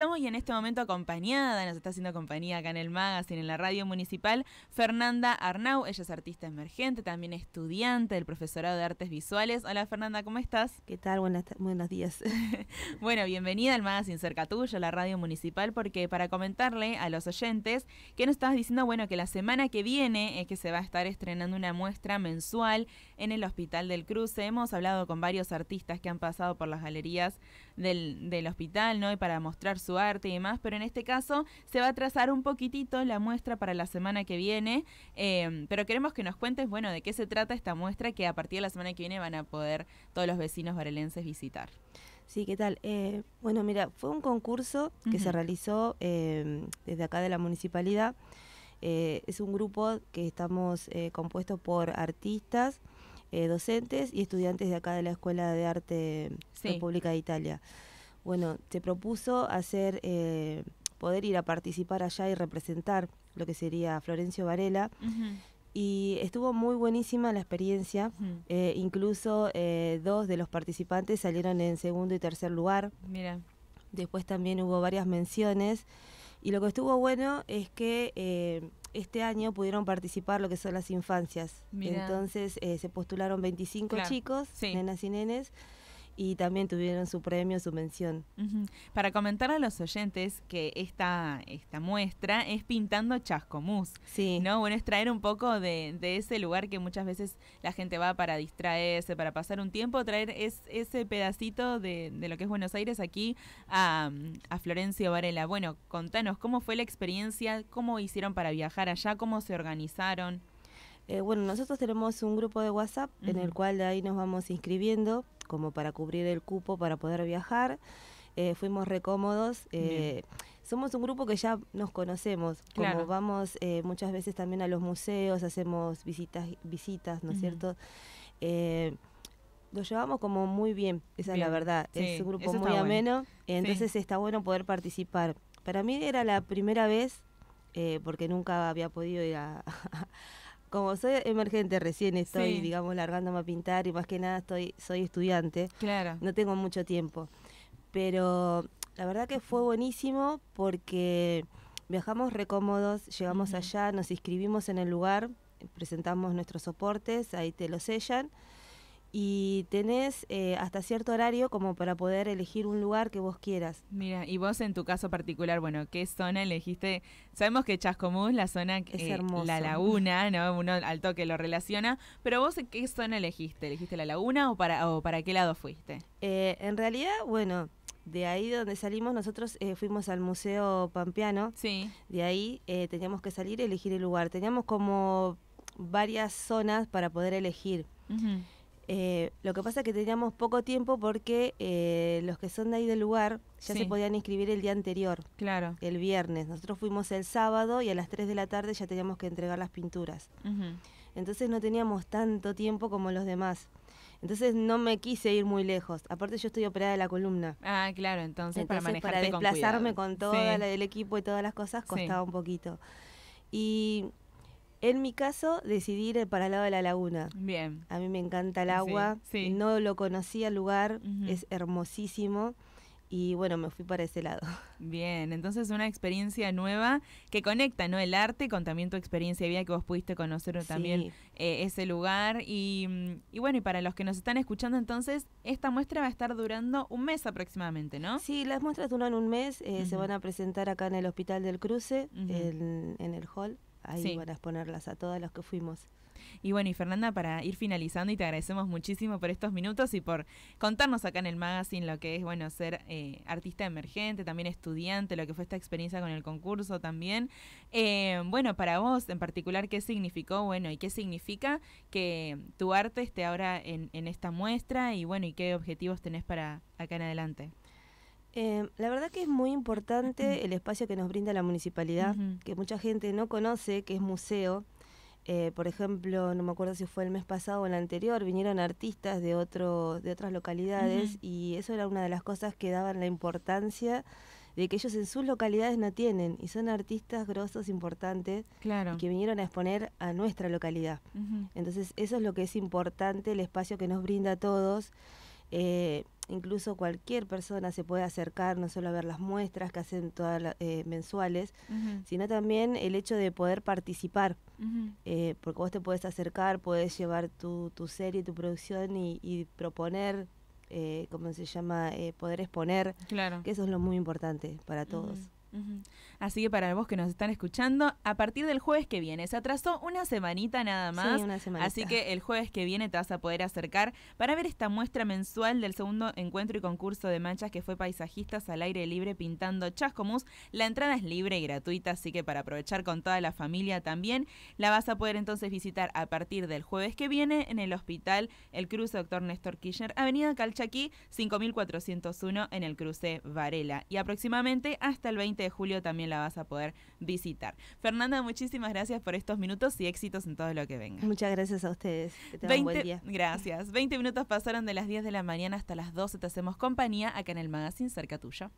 Estamos y en este momento acompañada, nos está haciendo compañía acá en el magazine, en la radio municipal, Fernanda Arnau, ella es artista emergente, también estudiante del profesorado de artes visuales. Hola Fernanda, ¿cómo estás? ¿Qué tal? buenos días. bueno, bienvenida al magazine cerca tuyo, la radio municipal, porque para comentarle a los oyentes que nos estabas diciendo, bueno, que la semana que viene es que se va a estar estrenando una muestra mensual en el Hospital del Cruce. Hemos hablado con varios artistas que han pasado por las galerías del, hospital, ¿no? Y para mostrar su arte y demás, pero en este caso se va a trazar un poquitito la muestra para la semana que viene, em, pero queremos que nos cuentes, bueno, de qué se trata esta muestra que a partir de la semana que viene van a poder todos los vecinos varelenses visitar. Sí, ¿qué tal? Eh, bueno, mira, fue un concurso que se realizó em, desde acá de la municipalidad. Eh, es un grupo que estamos eh, compuesto por artistas, eh, docentes y estudiantes de acá de la Escuela de Arte República eh, de Italia. Bueno, se propuso hacer, eh, poder ir a participar allá y representar lo que sería Florencio Varela. Y estuvo muy buenísima la experiencia. incluso dos de los participantes salieron en segundo y tercer lugar. Mira. Después también hubo varias menciones. Y lo que estuvo bueno es que este año pudieron participar lo que son las infancias. Entonces eh, se postularon 25 chicos, nenas y nenes y también tuvieron su premio, su mención. Para comentar a los oyentes que esta, esta muestra es pintando chascomús. Sí. ¿no? Bueno, es traer un poco de, ese lugar que muchas veces la gente va para distraerse, para pasar un tiempo, traer es, ese pedacito de, lo que es Buenos Aires aquí a, Florencio Varela. Bueno, contanos cómo fue la experiencia, cómo hicieron para viajar allá, cómo se organizaron. Eh, bueno, nosotros tenemos un grupo de WhatsApp en el cual de ahí nos vamos inscribiendo como para cubrir el cupo, para poder viajar. Eh, fuimos recómodos. Eh, somos un grupo que ya nos conocemos, como vamos eh, muchas veces también a los museos, hacemos visitas, visitas ¿no es cierto? lo llevamos como muy bien, esa es la verdad. es un grupo muy ameno, entonces está bueno poder participar. Para mí era la primera vez, porque nunca había podido ir a, como soy emergente recién estoy, digamos, largándome a pintar y más que nada estoy, soy estudiante. Claro. No tengo mucho tiempo. Pero la verdad que fue buenísimo porque viajamos recómodos, llegamos allá, nos inscribimos en el lugar, presentamos nuestros soportes, ahí te los sellan y tenés eh, hasta cierto horario como para poder elegir un lugar que vos quieras. Mira, y vos en tu caso particular, bueno, ¿qué zona elegiste? Sabemos que Chascomús, la zona, es eh, la laguna, ¿no? Uno al toque lo relaciona, pero vos ¿qué zona elegiste? ¿Elegiste la laguna o para, o para qué lado fuiste? Eh, en realidad, bueno, de ahí donde salimos, nosotros fuimos al Museo Pampeano. Sí. De ahí teníamos que salir y elegir el lugar. Teníamos como varias zonas para poder elegir. Eh, lo que pasa es que teníamos poco tiempo porque eh, los que son de ahí del lugar ya se podían inscribir el día anterior. Claro. El viernes. Nosotros fuimos el sábado y a las 3 de la tarde ya teníamos que entregar las pinturas. Entonces no teníamos tanto tiempo como los demás. Entonces no me quise ir muy lejos. Aparte yo estoy operada de la columna. Ah, claro, entonces, para, desplazarme con, todo la, el equipo y todas las cosas costaba un poquito. Y en mi caso, decidí ir para el lado de la laguna. Bien. A mí me encanta el agua. Sí, No lo conocía el lugar, es hermosísimo. Y bueno, me fui para ese lado. Bien, entonces una experiencia nueva que conecta ¿no? el arte con también tu experiencia de vida que vos pudiste conocer también eh, ese lugar. Mm, y, bueno, y para los que nos están escuchando entonces, esta muestra va a estar durando un mes aproximadamente, ¿no? Sí, las muestras duran un mes, eh, se van a presentar acá en el Hospital del Cruce, en el hall ahí van a exponerlas a todos los que fuimos. Y bueno, y Fernanda, para ir finalizando, y te agradecemos muchísimo por estos minutos y por contarnos acá en el magazine lo que es, bueno, ser eh, artista emergente, también estudiante, lo que fue esta experiencia con el concurso también. Eh, bueno, para vos en particular, ¿qué significó, bueno, y qué significa que tu arte esté ahora en, en esta muestra y bueno, y qué objetivos tenés para acá en adelante? Eh, la verdad que es muy importante el espacio que nos brinda la municipalidad, que mucha gente no conoce, que es museo. Eh, por ejemplo, no me acuerdo si fue el mes pasado o el anterior, vinieron artistas de, otro, de otras localidades y eso era una de las cosas que daban la importancia de que ellos en sus localidades no tienen y son artistas grosos, importantes, que vinieron a exponer a nuestra localidad. Entonces, eso es lo que es importante, el espacio que nos brinda a todos. Eh, incluso cualquier persona se puede acercar, no solo a ver las muestras que hacen todas eh, mensuales, sino también el hecho de poder participar, eh, porque vos te puedes acercar, puedes llevar tu, tu serie, tu producción y, proponer, eh, ¿cómo se llama?, eh, poder exponer, que eso es lo muy importante para todos. Así que para vos que nos están escuchando, a partir del jueves que viene, se atrasó una semanita nada más. Así que el jueves que viene te vas a poder acercar para ver esta muestra mensual del segundo encuentro y concurso de manchas que fue paisajistas al aire libre pintando chascomús. La entrada es libre y gratuita, así que para aprovechar con toda la familia también, la vas a poder entonces visitar a partir del jueves que viene en el hospital El Cruce Doctor Néstor Kirchner, Avenida Calchaquí, 5401 en el cruce Varela. Y aproximadamente hasta el 20 de julio también la vas a poder visitar. Fernanda, muchísimas gracias por estos minutos y éxitos en todo lo que venga. Muchas gracias a ustedes. Que tengan buen día. Gracias. 20 minutos pasaron de las 10 de la mañana hasta las 12. Te hacemos compañía acá en el magazine cerca tuyo.